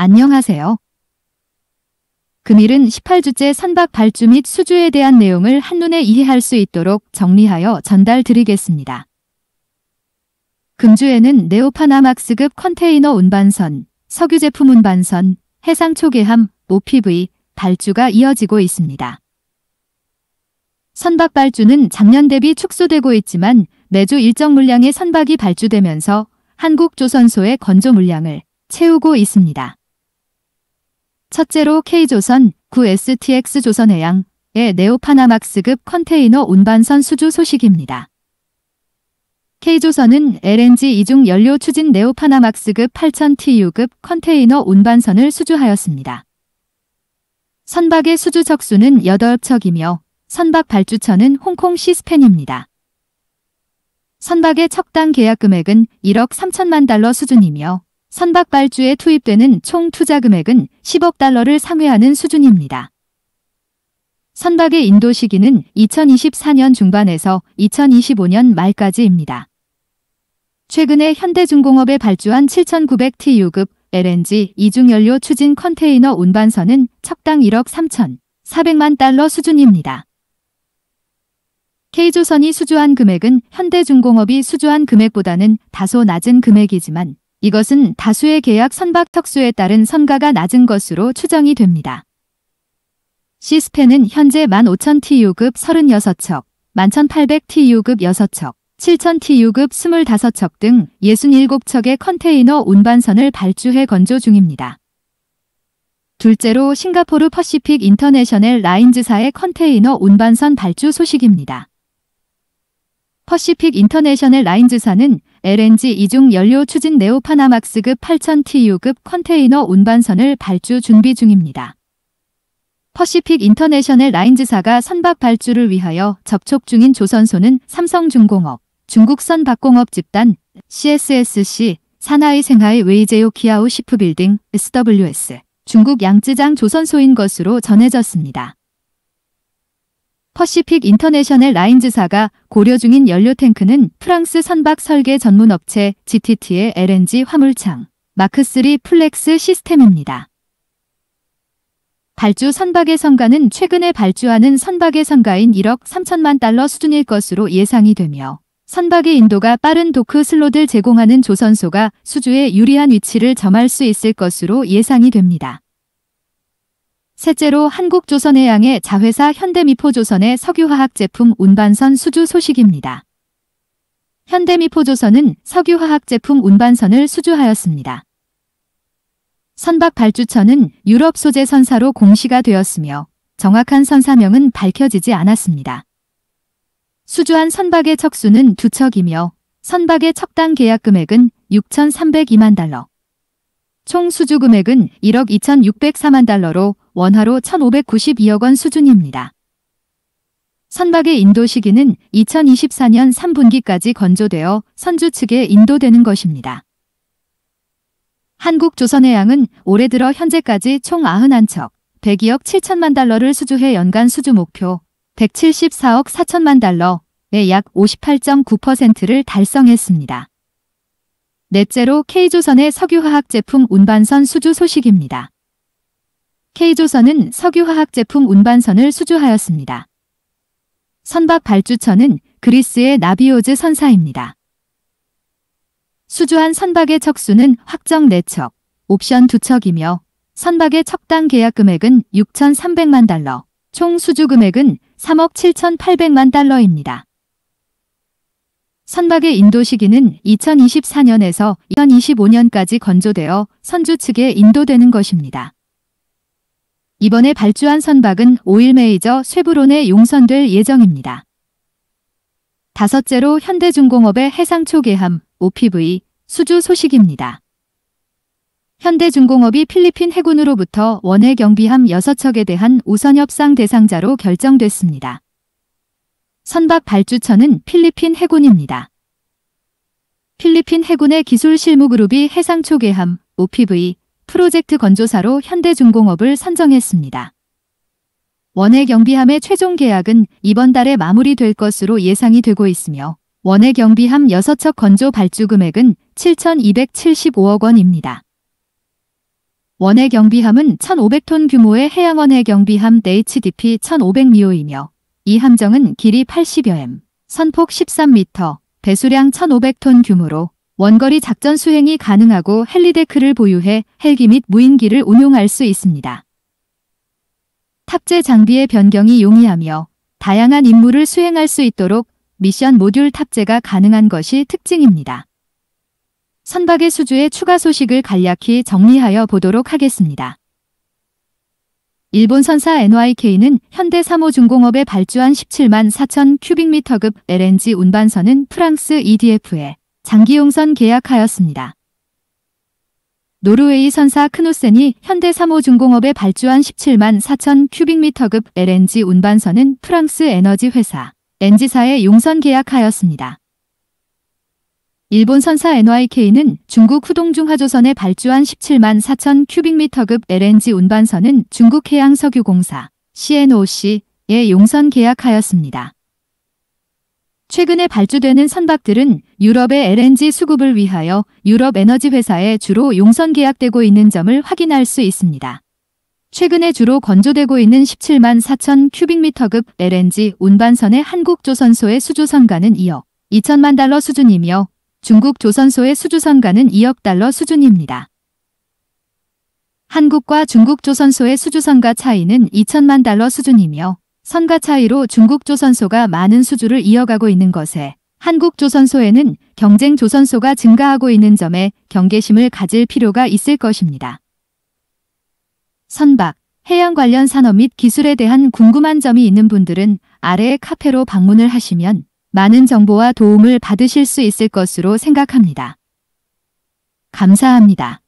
안녕하세요. 금일은 18주째 선박 발주 및 수주에 대한 내용을 한눈에 이해할 수 있도록 정리하여 전달드리겠습니다. 금주에는 네오파나막스급 컨테이너 운반선, 석유 제품 운반선, 해상 초계함, OPV, 발주가 이어지고 있습니다. 선박 발주는 작년 대비 축소되고 있지만 매주 일정 물량의 선박이 발주되면서 한국조선소의 건조 물량을 채우고 있습니다. 첫째로 K조선 9STX 조선해양의 네오파나막스급 컨테이너 운반선 수주 소식입니다. K조선은 LNG 이중 연료 추진 네오파나막스급 8000TU급 컨테이너 운반선을 수주하였습니다. 선박의 수주 척수는 8척이며 선박 발주처는 홍콩 시스펜입니다. 선박의 척당 계약 금액은 1억 3천만 달러 수준이며 선박 발주에 투입되는 총 투자 금액은 10억 달러를 상회하는 수준입니다. 선박의 인도 시기는 2024년 중반에서 2025년 말까지입니다. 최근에 현대중공업에 발주한 7,900TU급 LNG 이중연료 추진 컨테이너 운반선은 척당 1억 3,400만 달러 수준입니다. K조선이 수주한 금액은 현대중공업이 수주한 금액보다는 다소 낮은 금액이지만 이것은 다수의 계약 선박 턱수에 따른 선가가 낮은 것으로 추정이 됩니다. 시스펜은 현재 15,000TU급 36척, 11,800TU급 6척, 7,000TU급 25척 등 67척의 컨테이너 운반선을 발주해 건조 중입니다. 둘째로 싱가포르 퍼시픽 인터내셔널 라인즈사의 컨테이너 운반선 발주 소식입니다. 퍼시픽 인터내셔널 라인즈사는 LNG 이중 연료 추진 네오파나막스급 8000TU급 컨테이너 운반선을 발주 준비 중입니다. 퍼시픽 인터내셔널 라인즈사가 선박 발주를 위하여 접촉 중인 조선소는 삼성중공업, 중국선 박공업 집단, CSSC, 산하이 생하이 웨이제오 키아우 시프빌딩, SWS, 중국 양쯔장 조선소인 것으로 전해졌습니다. 퍼시픽 인터내셔널 라인즈사가 고려 중인 연료 탱크는 프랑스 선박 설계 전문 업체 GTT의 LNG 화물창 마크3 플렉스 시스템입니다. 발주 선박의 성가는 최근에 발주하는 선박의 성가인 1억 3천만 달러 수준일 것으로 예상이 되며 선박의 인도가 빠른 도크 슬롯을 제공하는 조선소가 수주에 유리한 위치를 점할 수 있을 것으로 예상이 됩니다. 셋째로 한국조선해양의 자회사 현대미포조선의 석유화학 제품 운반선 수주 소식입니다. 현대미포조선은 석유화학 제품 운반선을 수주하였습니다. 선박 발주처는 유럽 소재 선사로 공시가 되었으며 정확한 선사명은 밝혀지지 않았습니다. 수주한 선박의 척수는 두 척이며 선박의 척당 계약 금액은 6,302만 달러, 총 수주 금액은 1억 2,604만 달러로 원화로 1,592억 원 수준입니다. 선박의 인도 시기는 2024년 3분기까지 건조되어 선주 측에 인도되는 것입니다. 한국조선해양은 올해 들어 현재까지 총 91척, 102억 7천만 달러를 수주해 연간 수주 목표 174억 4천만 달러의 약 58.9%를 달성했습니다. 넷째로 K조선의 석유화학 제품 운반선 수주 소식입니다. K조선은 석유화학 제품 운반선을 수주하였습니다. 선박 발주처는 그리스의 나비오즈 선사입니다. 수주한 선박의 척수는 확정 4척, 옵션 2척이며 선박의 척당 계약 금액은 6,300만 달러, 총 수주 금액은 3억 7,800만 달러입니다. 선박의 인도 시기는 2024년에서 2025년까지 건조되어 선주 측에 인도되는 것입니다. 이번에 발주한 선박은 오일 메이저 쉐브론에 용선될 예정입니다. 다섯째로 현대중공업의 해상 초계함 OPV 수주 소식입니다. 현대중공업이 필리핀 해군으로부터 원해 경비함 6척에 대한 우선 협상 대상자로 결정됐습니다. 선박 발주처는 필리핀 해군입니다. 필리핀 해군의 기술 실무 그룹이 해상 초계함 OPV 프로젝트 건조사로 현대중공업을 선정했습니다. 원해 경비함의 최종 계약은 이번 달에 마무리될 것으로 예상이 되고 있으며 원해 경비함 6척 건조 발주 금액은 7,275억 원입니다. 원해 경비함은 1,500톤 규모의 해양원해 경비함 HDP 1,500미호이며 이 함정은 길이 80여m, 선폭 13m, 배수량 1,500톤 규모로 원거리 작전 수행이 가능하고 헬리데크를 보유해 헬기 및 무인기를 운용할 수 있습니다. 탑재 장비의 변경이 용이하며 다양한 임무를 수행할 수 있도록 미션 모듈 탑재가 가능한 것이 특징입니다. 선박의 수주의 추가 소식을 간략히 정리하여 보도록 하겠습니다. 일본 선사 NYK는 현대 3호 중공업에 발주한 17만 4천 큐빅미터급 LNG 운반선은 프랑스 EDF에 장기용선 계약하였습니다. 노르웨이 선사 크노센이 현대 3호 중공업에 발주한 17만 4천 큐빅미터급 LNG 운반선은 프랑스 에너지 회사 엔지사에 용선 계약하였습니다. 일본 선사 NYK는 중국 후동중 화조선에 발주한 17만 4천 큐빅미터급 LNG 운반선은 중국 해양석유공사 CNOC에 용선 계약하였습니다. 최근에 발주되는 선박들은 유럽의 LNG 수급을 위하여 유럽 에너지 회사에 주로 용선 계약되고 있는 점을 확인할 수 있습니다. 최근에 주로 건조되고 있는 17만 4천 큐빅미터급 LNG 운반선의 한국 조선소의 수주선가는 2억 2천만 달러 수준이며 중국 조선소의 수주선가는 2억 달러 수준입니다. 한국과 중국 조선소의 수주선가 차이는 2천만 달러 수준이며 선가 차이로 중국 조선소가 많은 수주를 이어가고 있는 것에 한국 조선소에는 경쟁 조선소가 증가하고 있는 점에 경계심을 가질 필요가 있을 것입니다. 선박, 해양 관련 산업 및 기술에 대한 궁금한 점이 있는 분들은 아래의 카페로 방문을 하시면 많은 정보와 도움을 받으실 수 있을 것으로 생각합니다. 감사합니다.